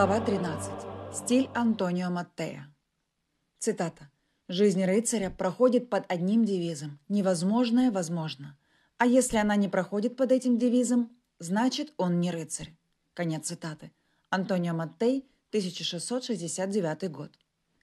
Глава 13. Стиль Антонио Маттея. Цитата. «Жизнь рыцаря проходит под одним девизом – невозможное возможно. А если она не проходит под этим девизом, значит, он не рыцарь». Конец цитаты. Антонио Маттей, 1669 год.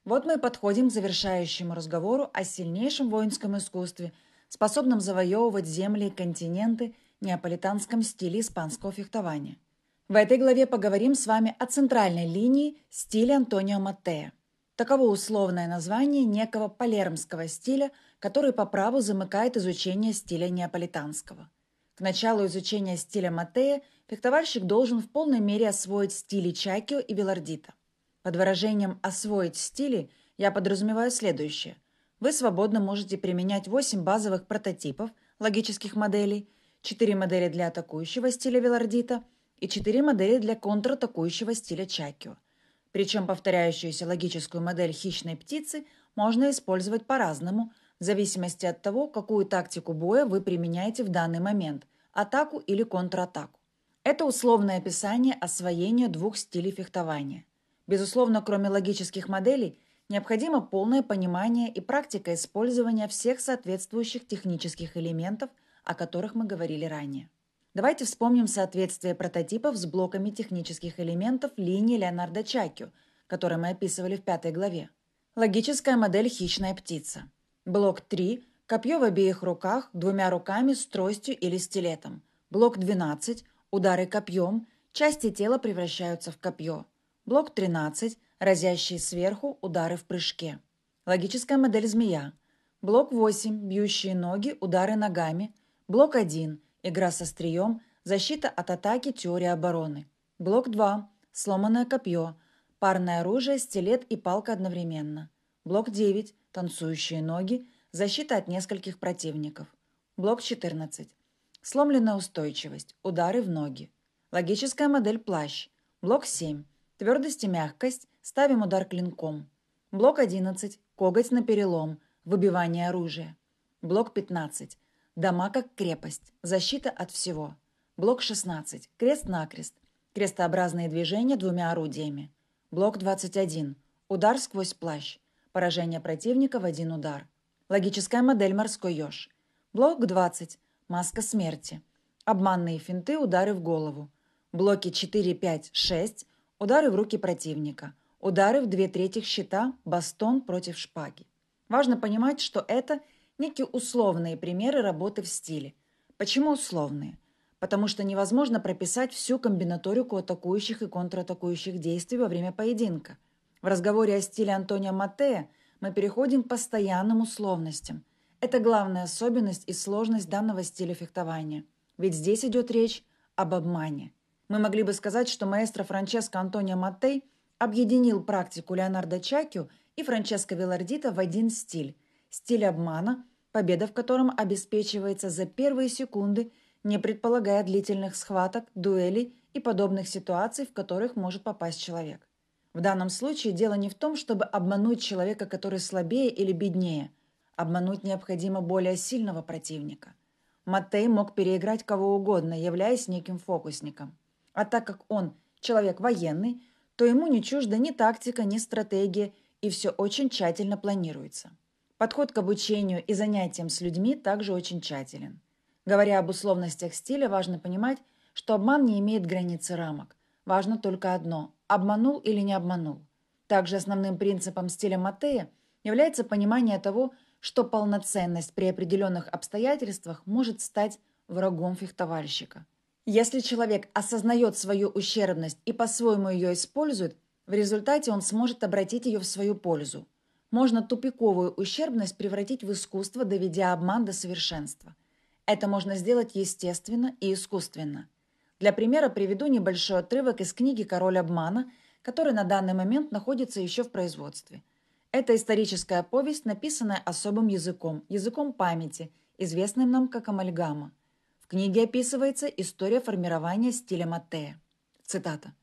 Вот мы подходим к завершающему разговору о сильнейшем воинском искусстве, способном завоевывать земли и континенты неаполитанском стиле испанского фехтования – в этой главе поговорим с вами о центральной линии стиля Антонио Маттея. Таково условное название некого палермского стиля, который по праву замыкает изучение стиля неаполитанского. К началу изучения стиля Маттея фехтовальщик должен в полной мере освоить стили Чакио и Велардита. Под выражением «освоить стили» я подразумеваю следующее. Вы свободно можете применять 8 базовых прототипов логических моделей, 4 модели для атакующего стиля Велардита – и четыре модели для контратакующего стиля чакио. Причем повторяющуюся логическую модель хищной птицы можно использовать по-разному, в зависимости от того, какую тактику боя вы применяете в данный момент – атаку или контратаку. Это условное описание освоения двух стилей фехтования. Безусловно, кроме логических моделей, необходимо полное понимание и практика использования всех соответствующих технических элементов, о которых мы говорили ранее. Давайте вспомним соответствие прототипов с блоками технических элементов линии Леонардо Чакю, которые мы описывали в пятой главе. Логическая модель «Хищная птица». Блок 3 – копье в обеих руках, двумя руками с тростью или стилетом. Блок 12 – удары копьем, части тела превращаются в копье. Блок 13 – разящие сверху, удары в прыжке. Логическая модель «Змея». Блок 8 – бьющие ноги, удары ногами. Блок 1 Игра со стрием, защита от атаки, теория обороны. Блок 2, сломанное копье, парное оружие, стилет и палка одновременно. Блок 9, танцующие ноги, защита от нескольких противников. Блок 14, сломленная устойчивость, удары в ноги. Логическая модель плащ. Блок 7, твердость и мягкость, ставим удар клинком. Блок 11, коготь на перелом, выбивание оружия. Блок 15, Дома как крепость, защита от всего. Блок 16, крест-накрест. Крестообразные движения двумя орудиями. Блок 21, удар сквозь плащ. Поражение противника в один удар. Логическая модель «Морской еж». Блок 20, маска смерти. Обманные финты, удары в голову. Блоки 4, 5, 6, удары в руки противника. Удары в две трети щита, бастон против шпаги. Важно понимать, что это – некие условные примеры работы в стиле. Почему условные? Потому что невозможно прописать всю комбинаторику атакующих и контратакующих действий во время поединка. В разговоре о стиле Антонио Матея мы переходим к постоянным условностям. Это главная особенность и сложность данного стиля фехтования. Ведь здесь идет речь об обмане. Мы могли бы сказать, что маэстро Франческо Антонио Маттей объединил практику Леонардо Чакио и Франческо Велардита в один стиль – стиль обмана, победа в котором обеспечивается за первые секунды, не предполагая длительных схваток, дуэлей и подобных ситуаций, в которых может попасть человек. В данном случае дело не в том, чтобы обмануть человека, который слабее или беднее. Обмануть необходимо более сильного противника. Маттей мог переиграть кого угодно, являясь неким фокусником. А так как он человек военный, то ему не чужда ни тактика, ни стратегия, и все очень тщательно планируется. Подход к обучению и занятиям с людьми также очень тщателен. Говоря об условностях стиля, важно понимать, что обман не имеет границы рамок. Важно только одно – обманул или не обманул. Также основным принципом стиля Матея является понимание того, что полноценность при определенных обстоятельствах может стать врагом фехтовальщика. Если человек осознает свою ущербность и по-своему ее использует, в результате он сможет обратить ее в свою пользу – можно тупиковую ущербность превратить в искусство, доведя обман до совершенства. Это можно сделать естественно и искусственно. Для примера приведу небольшой отрывок из книги «Король обмана», который на данный момент находится еще в производстве. Это историческая повесть, написанная особым языком, языком памяти, известным нам как амальгама. В книге описывается история формирования стиля Маттея. Цитата.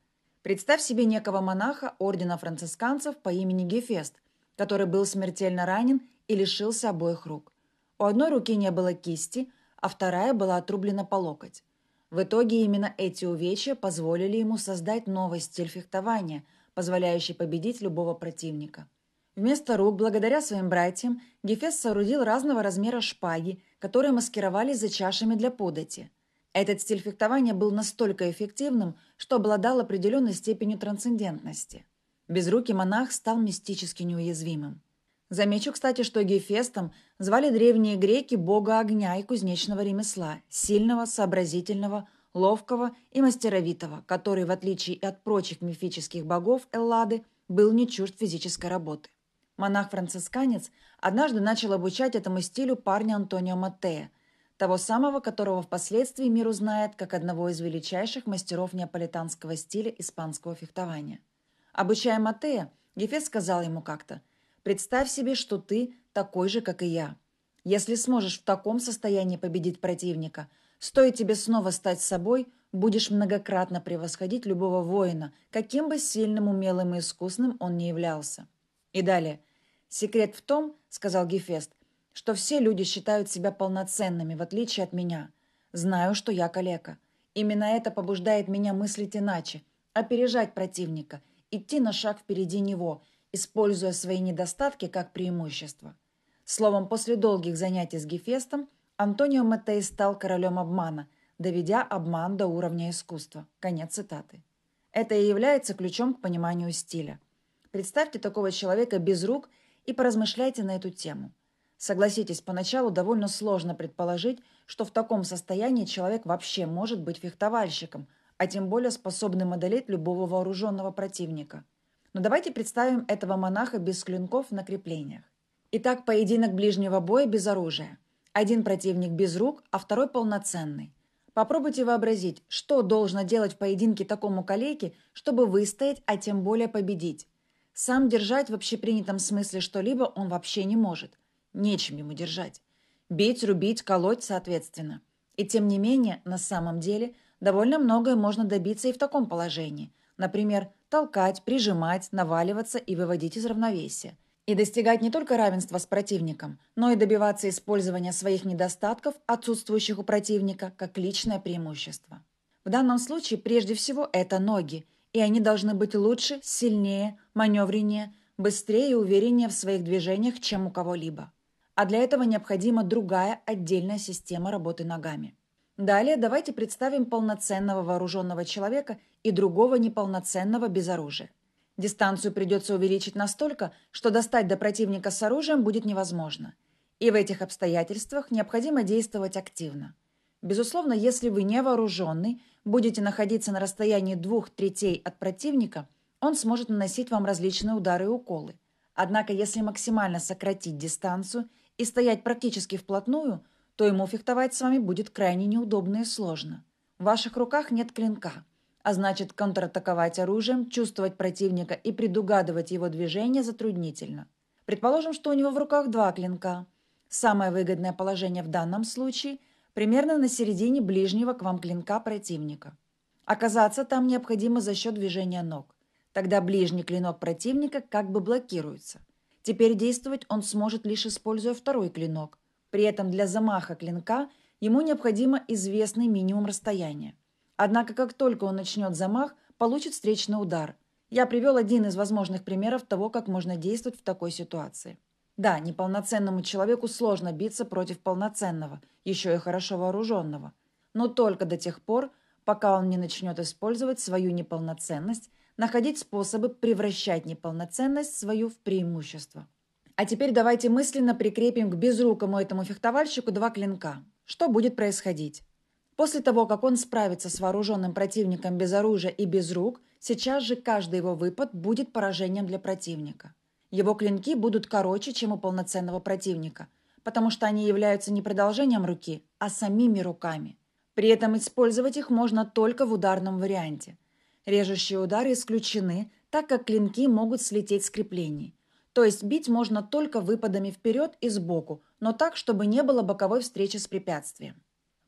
«Представь себе некого монаха ордена францисканцев по имени Гефест, который был смертельно ранен и лишился обоих рук. У одной руки не было кисти, а вторая была отрублена по локоть. В итоге именно эти увечья позволили ему создать новый стиль фехтования, позволяющий победить любого противника. Вместо рук, благодаря своим братьям, Гефест соорудил разного размера шпаги, которые маскировались за чашами для подати. Этот стиль фехтования был настолько эффективным, что обладал определенной степенью трансцендентности – Безрукий монах стал мистически неуязвимым. Замечу, кстати, что Гефестом звали древние греки бога огня и кузнечного ремесла, сильного, сообразительного, ловкого и мастеровитого, который, в отличие от прочих мифических богов Эллады, был не чужд физической работы. Монах-францисканец однажды начал обучать этому стилю парня Антонио Маттея, того самого, которого впоследствии мир узнает как одного из величайших мастеров неаполитанского стиля испанского фехтования – Обучая Матея, Ефес сказал ему как-то, «Представь себе, что ты такой же, как и я. Если сможешь в таком состоянии победить противника, стоит тебе снова стать собой, будешь многократно превосходить любого воина, каким бы сильным, умелым и искусным он ни являлся». И далее. «Секрет в том, — сказал Гефест, — что все люди считают себя полноценными, в отличие от меня. Знаю, что я калека. Именно это побуждает меня мыслить иначе, опережать противника — идти на шаг впереди него, используя свои недостатки как преимущество. Словом, после долгих занятий с Гефестом Антонио Маттей стал королем обмана, доведя обман до уровня искусства. Конец цитаты. Это и является ключом к пониманию стиля. Представьте такого человека без рук и поразмышляйте на эту тему. Согласитесь, поначалу довольно сложно предположить, что в таком состоянии человек вообще может быть фехтовальщиком – а тем более способным одолеть любого вооруженного противника. Но давайте представим этого монаха без клинков на креплениях. Итак, поединок ближнего боя без оружия. Один противник без рук, а второй полноценный. Попробуйте вообразить, что должно делать в поединке такому калеке, чтобы выстоять, а тем более победить. Сам держать в общепринятом смысле что-либо он вообще не может. Нечем ему держать. Бить, рубить, колоть, соответственно. И тем не менее, на самом деле, Довольно многое можно добиться и в таком положении. Например, толкать, прижимать, наваливаться и выводить из равновесия. И достигать не только равенства с противником, но и добиваться использования своих недостатков, отсутствующих у противника, как личное преимущество. В данном случае прежде всего это ноги, и они должны быть лучше, сильнее, маневреннее, быстрее и увереннее в своих движениях, чем у кого-либо. А для этого необходима другая отдельная система работы ногами. Далее давайте представим полноценного вооруженного человека и другого неполноценного без оружия. Дистанцию придется увеличить настолько, что достать до противника с оружием будет невозможно. И в этих обстоятельствах необходимо действовать активно. Безусловно, если вы не вооруженный, будете находиться на расстоянии двух третей от противника, он сможет наносить вам различные удары и уколы. Однако, если максимально сократить дистанцию и стоять практически вплотную – то ему фехтовать с вами будет крайне неудобно и сложно. В ваших руках нет клинка, а значит контратаковать оружием, чувствовать противника и предугадывать его движение затруднительно. Предположим, что у него в руках два клинка. Самое выгодное положение в данном случае – примерно на середине ближнего к вам клинка противника. Оказаться там необходимо за счет движения ног. Тогда ближний клинок противника как бы блокируется. Теперь действовать он сможет лишь используя второй клинок, при этом для замаха клинка ему необходимо известный минимум расстояния. Однако, как только он начнет замах, получит встречный удар. Я привел один из возможных примеров того, как можно действовать в такой ситуации. Да, неполноценному человеку сложно биться против полноценного, еще и хорошо вооруженного. Но только до тех пор, пока он не начнет использовать свою неполноценность, находить способы превращать неполноценность свою в преимущество. А теперь давайте мысленно прикрепим к безрукому этому фехтовальщику два клинка. Что будет происходить? После того, как он справится с вооруженным противником без оружия и без рук, сейчас же каждый его выпад будет поражением для противника. Его клинки будут короче, чем у полноценного противника, потому что они являются не продолжением руки, а самими руками. При этом использовать их можно только в ударном варианте. Режущие удары исключены, так как клинки могут слететь с креплений. То есть бить можно только выпадами вперед и сбоку, но так, чтобы не было боковой встречи с препятствием.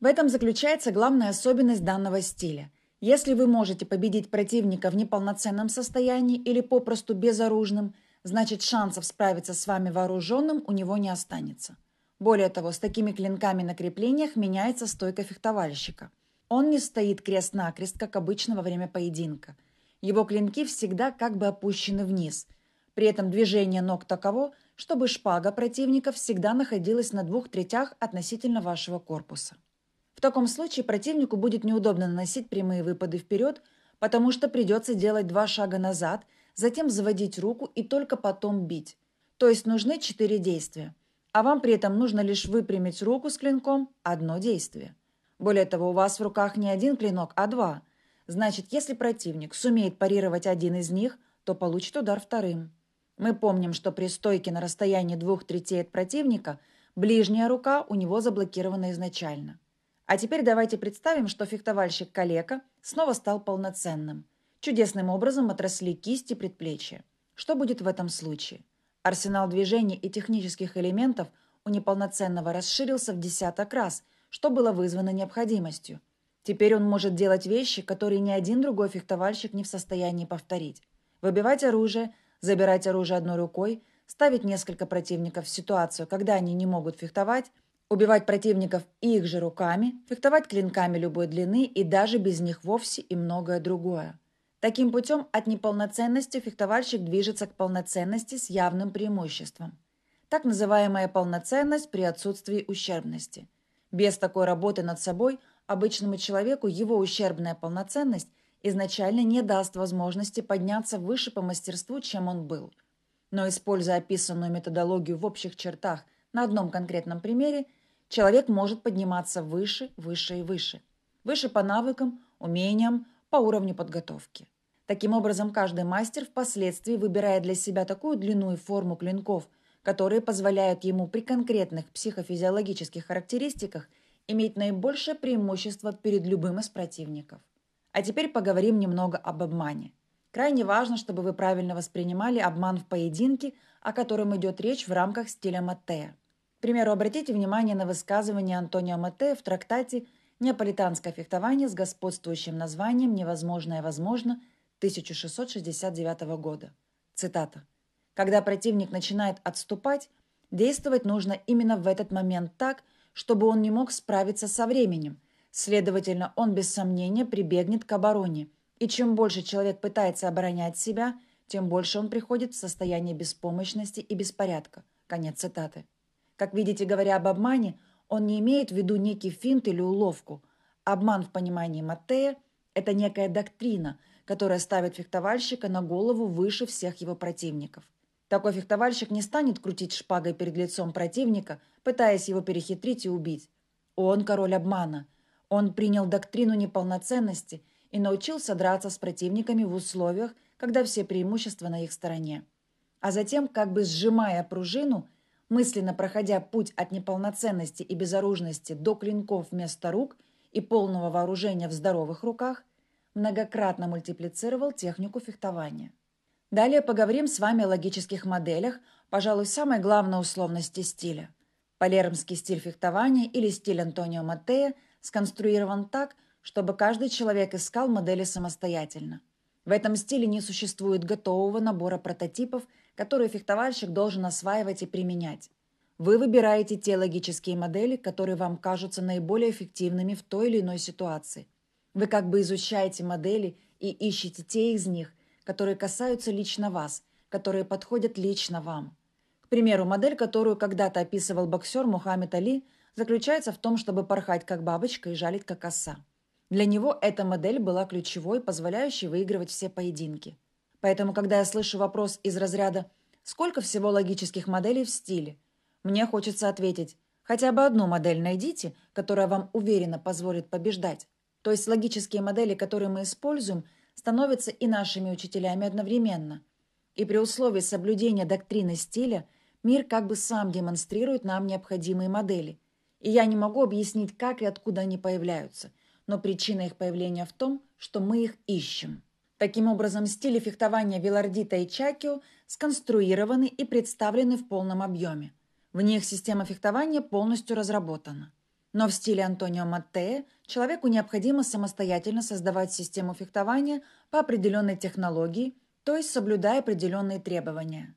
В этом заключается главная особенность данного стиля. Если вы можете победить противника в неполноценном состоянии или попросту безоружным, значит шансов справиться с вами вооруженным у него не останется. Более того, с такими клинками на креплениях меняется стойка фехтовальщика. Он не стоит крест-накрест, как обычно во время поединка. Его клинки всегда как бы опущены вниз – при этом движение ног таково, чтобы шпага противника всегда находилась на двух третях относительно вашего корпуса. В таком случае противнику будет неудобно наносить прямые выпады вперед, потому что придется делать два шага назад, затем заводить руку и только потом бить. То есть нужны четыре действия. А вам при этом нужно лишь выпрямить руку с клинком – одно действие. Более того, у вас в руках не один клинок, а два. Значит, если противник сумеет парировать один из них, то получит удар вторым. Мы помним, что при стойке на расстоянии двух третей от противника ближняя рука у него заблокирована изначально. А теперь давайте представим, что фехтовальщик Калека снова стал полноценным. Чудесным образом отросли кисти и предплечья. Что будет в этом случае? Арсенал движений и технических элементов у неполноценного расширился в десяток раз, что было вызвано необходимостью. Теперь он может делать вещи, которые ни один другой фехтовальщик не в состоянии повторить. Выбивать оружие – забирать оружие одной рукой, ставить несколько противников в ситуацию, когда они не могут фехтовать, убивать противников их же руками, фехтовать клинками любой длины и даже без них вовсе и многое другое. Таким путем от неполноценности фехтовальщик движется к полноценности с явным преимуществом. Так называемая полноценность при отсутствии ущербности. Без такой работы над собой обычному человеку его ущербная полноценность изначально не даст возможности подняться выше по мастерству, чем он был. Но используя описанную методологию в общих чертах на одном конкретном примере, человек может подниматься выше, выше и выше. Выше по навыкам, умениям, по уровню подготовки. Таким образом, каждый мастер впоследствии выбирает для себя такую длину и форму клинков, которые позволяют ему при конкретных психофизиологических характеристиках иметь наибольшее преимущество перед любым из противников. А теперь поговорим немного об обмане. Крайне важно, чтобы вы правильно воспринимали обман в поединке, о котором идет речь в рамках стиля Маттея. К примеру, обратите внимание на высказывание Антонио Маттея в трактате «Неаполитанское фехтование» с господствующим названием «Невозможное возможно» 1669 года. Цитата. «Когда противник начинает отступать, действовать нужно именно в этот момент так, чтобы он не мог справиться со временем – Следовательно, он без сомнения прибегнет к обороне. И чем больше человек пытается оборонять себя, тем больше он приходит в состояние беспомощности и беспорядка. Конец цитаты. Как видите, говоря об обмане, он не имеет в виду некий финт или уловку. Обман в понимании Маттея – это некая доктрина, которая ставит фехтовальщика на голову выше всех его противников. Такой фехтовальщик не станет крутить шпагой перед лицом противника, пытаясь его перехитрить и убить. Он король обмана – он принял доктрину неполноценности и научился драться с противниками в условиях, когда все преимущества на их стороне. А затем, как бы сжимая пружину, мысленно проходя путь от неполноценности и безоружности до клинков вместо рук и полного вооружения в здоровых руках, многократно мультиплицировал технику фехтования. Далее поговорим с вами о логических моделях, пожалуй, самой главной условности стиля. Палермский стиль фехтования или стиль Антонио Маттея – сконструирован так, чтобы каждый человек искал модели самостоятельно. В этом стиле не существует готового набора прототипов, которые фехтовальщик должен осваивать и применять. Вы выбираете те логические модели, которые вам кажутся наиболее эффективными в той или иной ситуации. Вы как бы изучаете модели и ищете те из них, которые касаются лично вас, которые подходят лично вам. К примеру, модель, которую когда-то описывал боксер Мухаммед Али – заключается в том, чтобы порхать как бабочка и жалить как оса. Для него эта модель была ключевой, позволяющей выигрывать все поединки. Поэтому, когда я слышу вопрос из разряда «Сколько всего логических моделей в стиле?», мне хочется ответить «Хотя бы одну модель найдите, которая вам уверенно позволит побеждать». То есть логические модели, которые мы используем, становятся и нашими учителями одновременно. И при условии соблюдения доктрины стиля мир как бы сам демонстрирует нам необходимые модели – и я не могу объяснить, как и откуда они появляются, но причина их появления в том, что мы их ищем. Таким образом, стили фехтования Вилардита и Чакио сконструированы и представлены в полном объеме. В них система фехтования полностью разработана. Но в стиле Антонио Маттея человеку необходимо самостоятельно создавать систему фехтования по определенной технологии, то есть соблюдая определенные требования.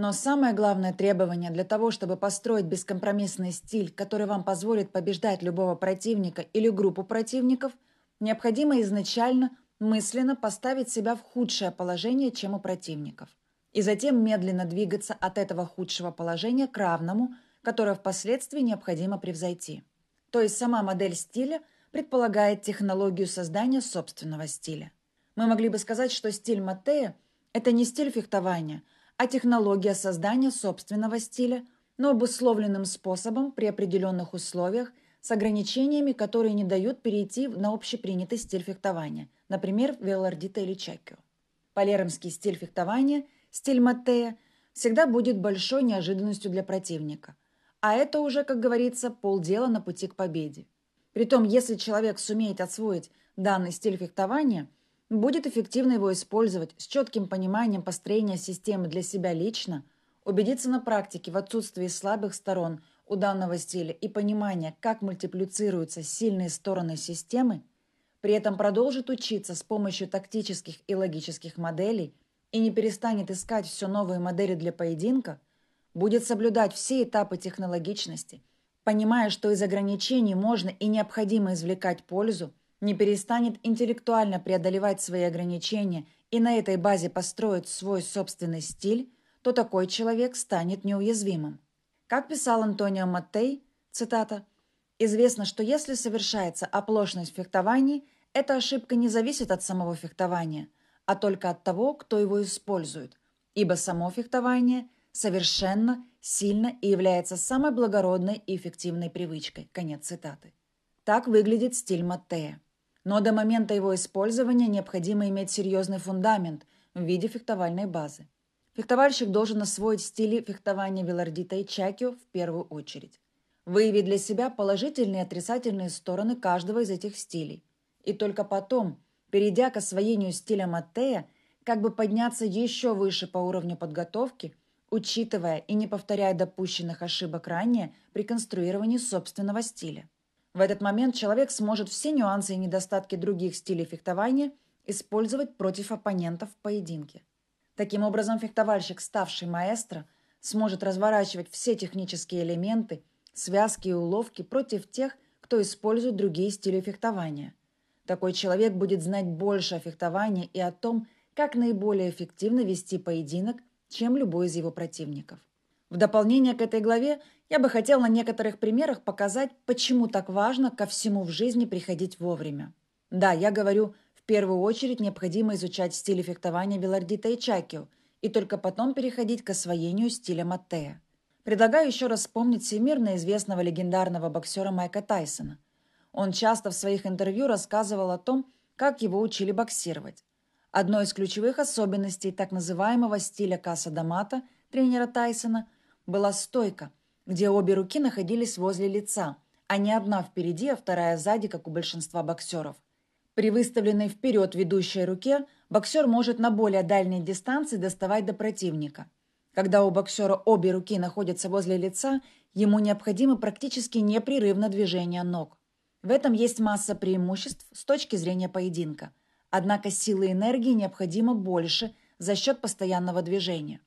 Но самое главное требование для того, чтобы построить бескомпромиссный стиль, который вам позволит побеждать любого противника или группу противников, необходимо изначально мысленно поставить себя в худшее положение, чем у противников. И затем медленно двигаться от этого худшего положения к равному, которое впоследствии необходимо превзойти. То есть сама модель стиля предполагает технологию создания собственного стиля. Мы могли бы сказать, что стиль Матея это не стиль фехтования – а технология создания собственного стиля, но обусловленным способом при определенных условиях с ограничениями, которые не дают перейти на общепринятый стиль фехтования, например, Велардита или Чакио. Палермский стиль фехтования, стиль Маттея, всегда будет большой неожиданностью для противника. А это уже, как говорится, полдела на пути к победе. Притом, если человек сумеет освоить данный стиль фехтования – будет эффективно его использовать с четким пониманием построения системы для себя лично, убедиться на практике в отсутствии слабых сторон у данного стиля и понимания, как мультиплицируются сильные стороны системы, при этом продолжит учиться с помощью тактических и логических моделей и не перестанет искать все новые модели для поединка, будет соблюдать все этапы технологичности, понимая, что из ограничений можно и необходимо извлекать пользу – не перестанет интеллектуально преодолевать свои ограничения и на этой базе построит свой собственный стиль, то такой человек станет неуязвимым. Как писал Антонио Маттей, цитата, «Известно, что если совершается оплошность в фехтовании, эта ошибка не зависит от самого фехтования, а только от того, кто его использует, ибо само фехтование совершенно, сильно и является самой благородной и эффективной привычкой». Конец цитаты. Так выглядит стиль Маттея. Но до момента его использования необходимо иметь серьезный фундамент в виде фехтовальной базы. Фехтовальщик должен освоить стили фехтования Вилардита и Чакио в первую очередь. Выявить для себя положительные и отрицательные стороны каждого из этих стилей. И только потом, перейдя к освоению стиля Маттея, как бы подняться еще выше по уровню подготовки, учитывая и не повторяя допущенных ошибок ранее при конструировании собственного стиля. В этот момент человек сможет все нюансы и недостатки других стилей фехтования использовать против оппонентов в поединке. Таким образом, фехтовальщик, ставший маэстро, сможет разворачивать все технические элементы, связки и уловки против тех, кто использует другие стили фехтования. Такой человек будет знать больше о фехтовании и о том, как наиболее эффективно вести поединок, чем любой из его противников. В дополнение к этой главе я бы хотел на некоторых примерах показать, почему так важно ко всему в жизни приходить вовремя. Да, я говорю, в первую очередь необходимо изучать стиль фехтования Белардита и Чакио, и только потом переходить к освоению стиля Маттея. Предлагаю еще раз вспомнить всемирно известного легендарного боксера Майка Тайсона. Он часто в своих интервью рассказывал о том, как его учили боксировать. Одной из ключевых особенностей так называемого стиля Касса Дамата, тренера Тайсона, была стойка – где обе руки находились возле лица, а не одна впереди, а вторая сзади, как у большинства боксеров. При выставленной вперед ведущей руке боксер может на более дальней дистанции доставать до противника. Когда у боксера обе руки находятся возле лица, ему необходимо практически непрерывно движение ног. В этом есть масса преимуществ с точки зрения поединка. Однако силы и энергии необходимо больше за счет постоянного движения.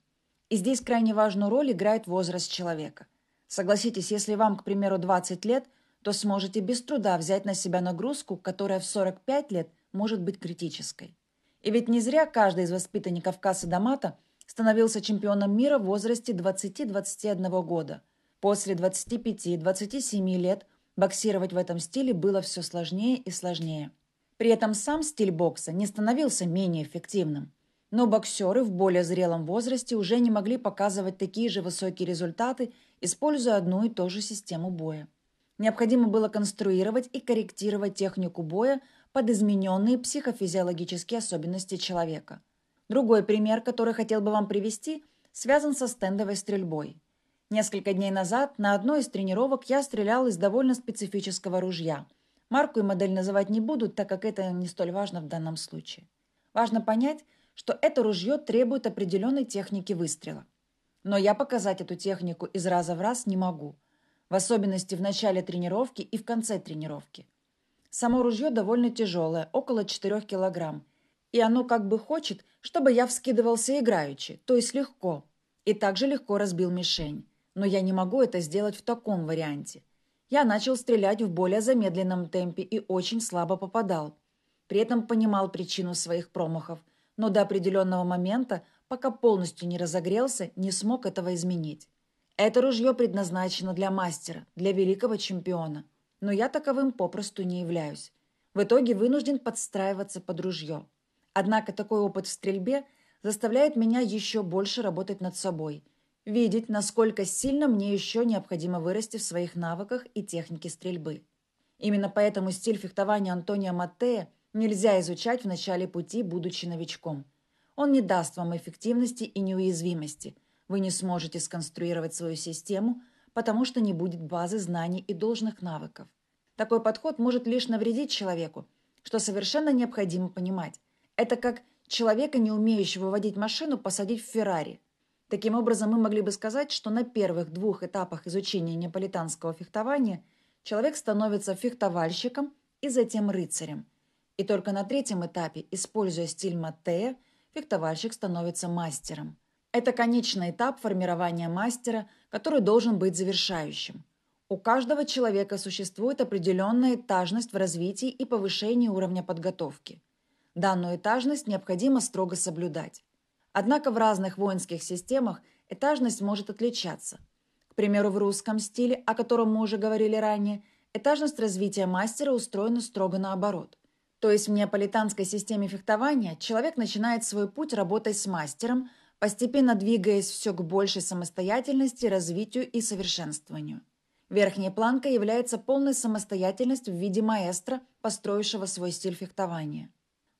И здесь крайне важную роль играет возраст человека. Согласитесь, если вам, к примеру, 20 лет, то сможете без труда взять на себя нагрузку, которая в 45 лет может быть критической. И ведь не зря каждый из воспитанников Касса Дамата становился чемпионом мира в возрасте 20-21 года. После 25-27 лет боксировать в этом стиле было все сложнее и сложнее. При этом сам стиль бокса не становился менее эффективным. Но боксеры в более зрелом возрасте уже не могли показывать такие же высокие результаты используя одну и ту же систему боя. Необходимо было конструировать и корректировать технику боя под измененные психофизиологические особенности человека. Другой пример, который хотел бы вам привести, связан со стендовой стрельбой. Несколько дней назад на одной из тренировок я стрелял из довольно специфического ружья. Марку и модель называть не буду, так как это не столь важно в данном случае. Важно понять, что это ружье требует определенной техники выстрела. Но я показать эту технику из раза в раз не могу, в особенности в начале тренировки и в конце тренировки. Само ружье довольно тяжелое, около 4 килограмм, и оно как бы хочет, чтобы я вскидывался играючи, то есть легко, и также легко разбил мишень. Но я не могу это сделать в таком варианте. Я начал стрелять в более замедленном темпе и очень слабо попадал. При этом понимал причину своих промахов, но до определенного момента пока полностью не разогрелся, не смог этого изменить. Это ружье предназначено для мастера, для великого чемпиона, но я таковым попросту не являюсь. В итоге вынужден подстраиваться под ружье. Однако такой опыт в стрельбе заставляет меня еще больше работать над собой, видеть, насколько сильно мне еще необходимо вырасти в своих навыках и технике стрельбы. Именно поэтому стиль фехтования Антония Маттея нельзя изучать в начале пути, будучи новичком – он не даст вам эффективности и неуязвимости. Вы не сможете сконструировать свою систему, потому что не будет базы знаний и должных навыков. Такой подход может лишь навредить человеку, что совершенно необходимо понимать. Это как человека, не умеющего водить машину, посадить в Феррари. Таким образом, мы могли бы сказать, что на первых двух этапах изучения неаполитанского фехтования человек становится фехтовальщиком и затем рыцарем. И только на третьем этапе, используя стиль Маттея, фехтовальщик становится мастером. Это конечный этап формирования мастера, который должен быть завершающим. У каждого человека существует определенная этажность в развитии и повышении уровня подготовки. Данную этажность необходимо строго соблюдать. Однако в разных воинских системах этажность может отличаться. К примеру, в русском стиле, о котором мы уже говорили ранее, этажность развития мастера устроена строго наоборот – то есть в неаполитанской системе фехтования человек начинает свой путь работой с мастером, постепенно двигаясь все к большей самостоятельности, развитию и совершенствованию. Верхняя планка является полной самостоятельность в виде маэстро, построившего свой стиль фехтования.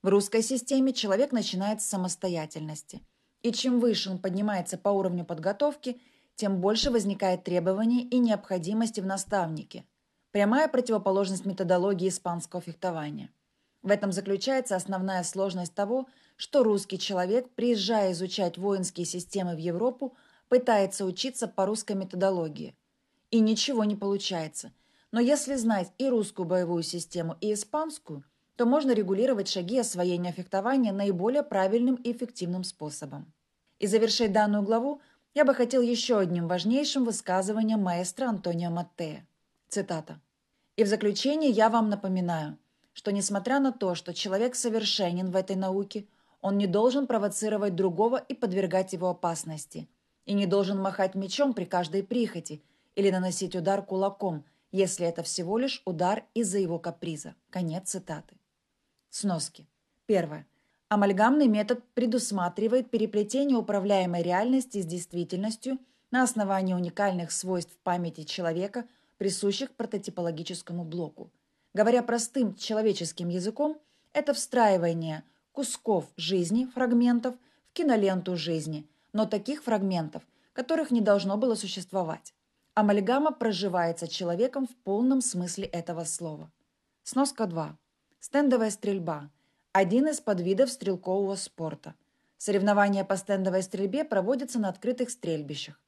В русской системе человек начинает с самостоятельности. И чем выше он поднимается по уровню подготовки, тем больше возникает требований и необходимости в наставнике. Прямая противоположность методологии испанского фехтования – в этом заключается основная сложность того, что русский человек, приезжая изучать воинские системы в Европу, пытается учиться по русской методологии. И ничего не получается. Но если знать и русскую боевую систему, и испанскую, то можно регулировать шаги освоения фехтования наиболее правильным и эффективным способом. И завершить данную главу я бы хотел еще одним важнейшим высказыванием маэстро Антонио Маттея. Цитата. «И в заключение я вам напоминаю – что несмотря на то, что человек совершенен в этой науке, он не должен провоцировать другого и подвергать его опасности, и не должен махать мечом при каждой прихоти или наносить удар кулаком, если это всего лишь удар из-за его каприза. Конец цитаты. Сноски. Первое. Амальгамный метод предусматривает переплетение управляемой реальности с действительностью на основании уникальных свойств памяти человека, присущих прототипологическому блоку – Говоря простым человеческим языком, это встраивание кусков жизни, фрагментов, в киноленту жизни, но таких фрагментов, которых не должно было существовать. Амальгама проживается человеком в полном смысле этого слова. Сноска 2. Стендовая стрельба – один из подвидов стрелкового спорта. Соревнования по стендовой стрельбе проводятся на открытых стрельбищах.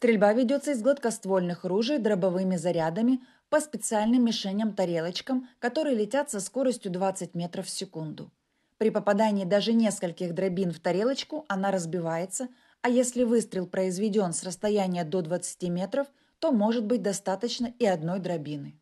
Стрельба ведется из гладкоствольных ружей дробовыми зарядами по специальным мишеням-тарелочкам, которые летят со скоростью 20 метров в секунду. При попадании даже нескольких дробин в тарелочку она разбивается, а если выстрел произведен с расстояния до 20 метров, то может быть достаточно и одной дробины.